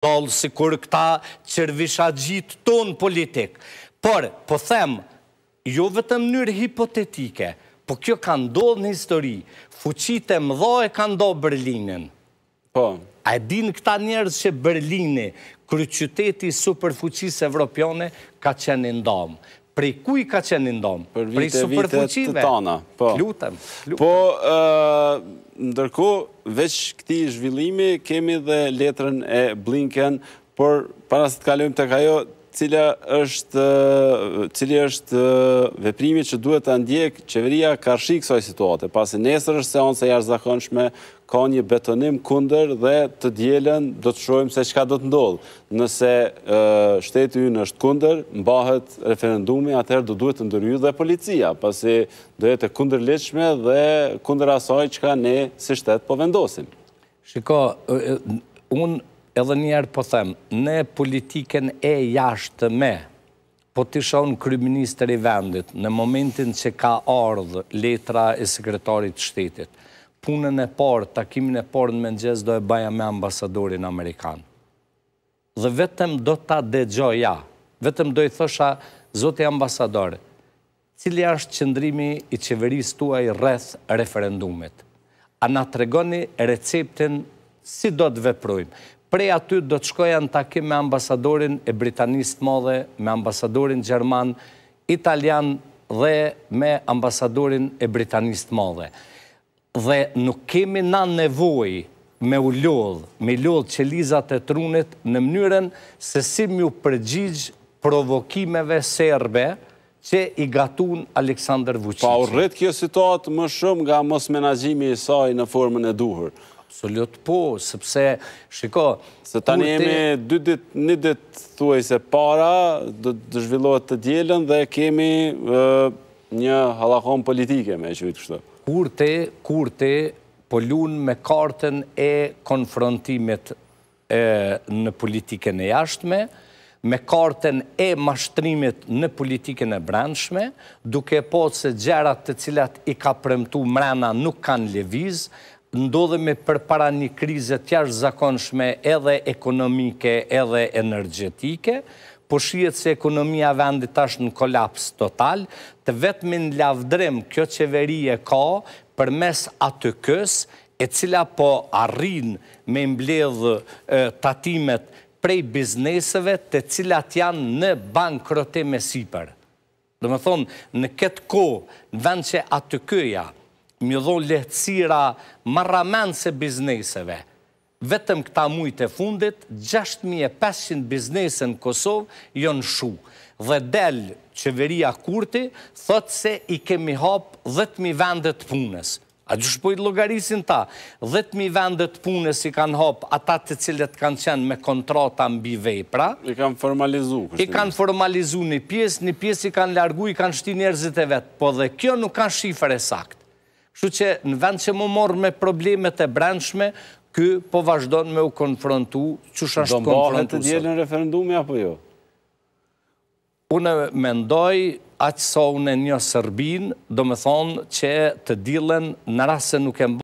dollë si kur këta qërvisha gjitë tonë politikë. Por, po them, jo vetëm njërë hipotetike, po kjo ka ndodhë në histori, fuqit e mdo e ka ndodhë Berlinën. Po. A e din këta njerës që Berlini, kërë qyteti superfuqisë evropiane, ka qenë ndomë. Prej ku i ka qenë një ndonë? Për vite vite të të tona. Po, Po, ndërku, veç këti zhvillimi, kemi dhe letrën e Blinken, por, para se të kalujem të kajo, cila është cili është veprimi që duhet të ndjek qeveria ka kësoj situate, pasi nesër është se onë se jashtë zakonshme ka një betonim kunder dhe të djelen do të shrojmë se qka do të ndodhë. Nëse shtetë ju në është kunder, mbahet referendumi, atëherë do duhet të ndërju dhe policia, pasi do jetë kunder leqme dhe kunder asaj qka ne si shtetë po vendosim. Shiko, Unë edhe njerë po them, ne politiken e jashtë me, po të shonë kryministri vendit, në momentin që ka ardhë letra e sekretarit shtetit, punën e parë, takimin e parë në mëngjes, do e baja me ambasadorin Amerikan. Dhe vetëm do të adegjoja, vetëm do i thosha, zote ambasadori, cili ashtë qëndrimi i qeveris tuaj i rreth referendumit. A na tregoni receptin si do të veprujmë prej aty do të shkoja në takim me ambasadorin e Britanisë të madhe, me ambasadorin Gjerman, Italian dhe me ambasadorin e Britanisë të madhe. Dhe nuk kemi na nevoj me u lodhë, me lodhë që lizat e trunit në mnyren se si mju përgjigjë provokimeve serbe që i gatun Aleksandr Vucic. Pa u rrët kjo situatë më shumë nga mos menajimi i saj në formën e duhur. Absolut po, sëpse, shiko... Se tani jemi dy dit, një dit, thua se para, dhe të zhvillohet të djelen dhe kemi një halakon politike me që vitë kështë. Kur te, kur te, polun me kartën e konfrontimit në politike në jashtme, me kartën e mashtrimit në politike në branshme, duke po se gjerat të cilat i ka premtu mrena nuk kanë leviz, ndodhemi për para një krize tjarë zakonshme edhe ekonomike edhe energetike, po shijet se ekonomia vendit tash në kolaps total, të me në lavdrem kjo qeverie ka për mes atë kës, e cila po arrin me mbledhë tatimet prej bizneseve të cilat janë në bankrote me siper. Dhe me thonë, në këtë ko, në vend që atë këja, më dhonë lehtësira marramen se bizneseve. Vetëm këta mujtë e fundit, 6500 biznese në Kosovë jënë shu. Dhe delë qeveria kurti, thotë se i kemi hapë 10.000 vendet punës. A gjush po logarisin ta, 10.000 vendet punës i kanë hopë ata të cilët kanë qenë me kontrata mbi vejpra. I kanë formalizu. I kanë formalizu një piesë, një pjesë i kanë largu, i kanë shti njerëzit e vetë. Po dhe kjo nuk kanë shifre sakt. Shu që në vend që mu morë me problemet e brendshme, kë po vazhdojnë me u konfrontu që shashtë konfrontu konfrontu. Do mbohën të djerë në referendumi apo jo? Unë mendoj, aqësa unë e një sërbin, do me thonë që të dilen në rase nuk e mbohën,